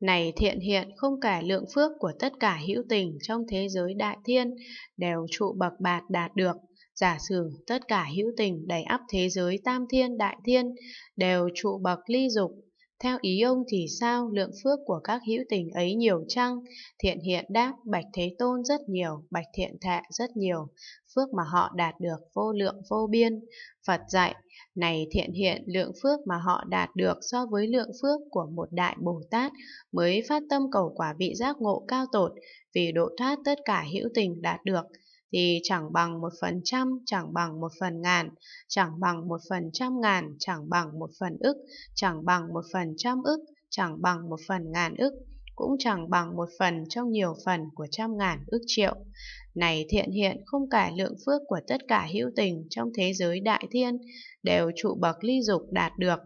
Này thiện hiện không kể lượng phước của tất cả hữu tình trong thế giới đại thiên đều trụ bậc bạt đạt được. Giả sử tất cả hữu tình đầy ắp thế giới tam thiên đại thiên đều trụ bậc ly dục theo ý ông thì sao lượng phước của các hữu tình ấy nhiều chăng? Thiện hiện đáp, Bạch Thế Tôn rất nhiều, Bạch Thiện thệ rất nhiều, phước mà họ đạt được vô lượng vô biên. Phật dạy, này thiện hiện lượng phước mà họ đạt được so với lượng phước của một đại Bồ Tát mới phát tâm cầu quả vị giác ngộ cao tột, vì độ thoát tất cả hữu tình đạt được thì chẳng bằng một phần trăm, chẳng bằng một phần ngàn, chẳng bằng một phần trăm ngàn, chẳng bằng một phần ức, chẳng bằng một phần trăm ức, chẳng bằng một phần ngàn ức, cũng chẳng bằng một phần trong nhiều phần của trăm ngàn ức triệu. Này thiện hiện không cả lượng phước của tất cả hữu tình trong thế giới đại thiên đều trụ bậc ly dục đạt được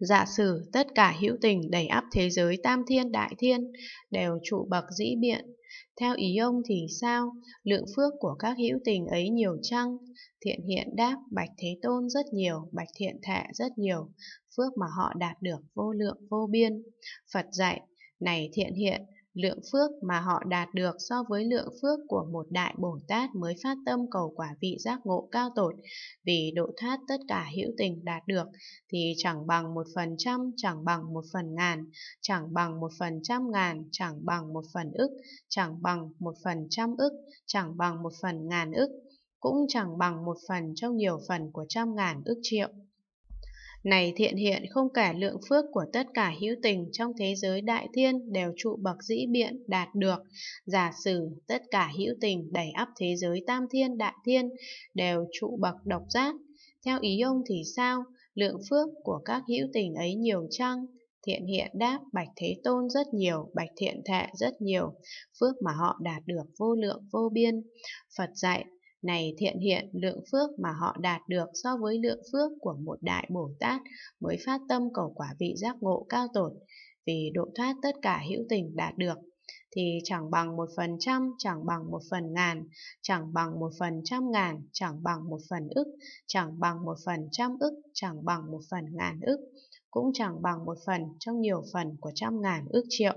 Giả sử tất cả hữu tình đầy áp thế giới tam thiên đại thiên đều trụ bậc dĩ biện, theo ý ông thì sao, lượng phước của các hữu tình ấy nhiều chăng? Thiện hiện đáp, bạch thế tôn rất nhiều, bạch thiện thệ rất nhiều, phước mà họ đạt được vô lượng vô biên. Phật dạy, này thiện hiện, Lượng phước mà họ đạt được so với lượng phước của một đại Bồ Tát mới phát tâm cầu quả vị giác ngộ cao tột, vì độ thoát tất cả hữu tình đạt được, thì chẳng bằng một phần trăm, chẳng bằng một phần ngàn, chẳng bằng một phần trăm ngàn, chẳng bằng một phần ức, chẳng bằng một phần trăm ức, chẳng bằng một phần ngàn ức, cũng chẳng bằng một phần trong nhiều phần của trăm ngàn ức triệu. Này thiện hiện không cả lượng phước của tất cả hữu tình trong thế giới đại thiên đều trụ bậc dĩ biện đạt được. Giả sử tất cả hữu tình đẩy ắp thế giới tam thiên đại thiên đều trụ bậc độc giác. Theo ý ông thì sao? Lượng phước của các hữu tình ấy nhiều chăng? Thiện hiện đáp Bạch Thế Tôn rất nhiều, Bạch Thiện Thệ rất nhiều, phước mà họ đạt được vô lượng vô biên. Phật dạy này thiện hiện lượng phước mà họ đạt được so với lượng phước của một đại Bồ Tát mới phát tâm cầu quả vị giác ngộ cao tột, vì độ thoát tất cả hữu tình đạt được thì chẳng bằng một phần trăm, chẳng bằng một phần ngàn, chẳng bằng một phần trăm ngàn, chẳng bằng một phần ức, chẳng bằng một phần trăm ức, chẳng bằng một phần ngàn ức, cũng chẳng bằng một phần trong nhiều phần của trăm ngàn ức triệu.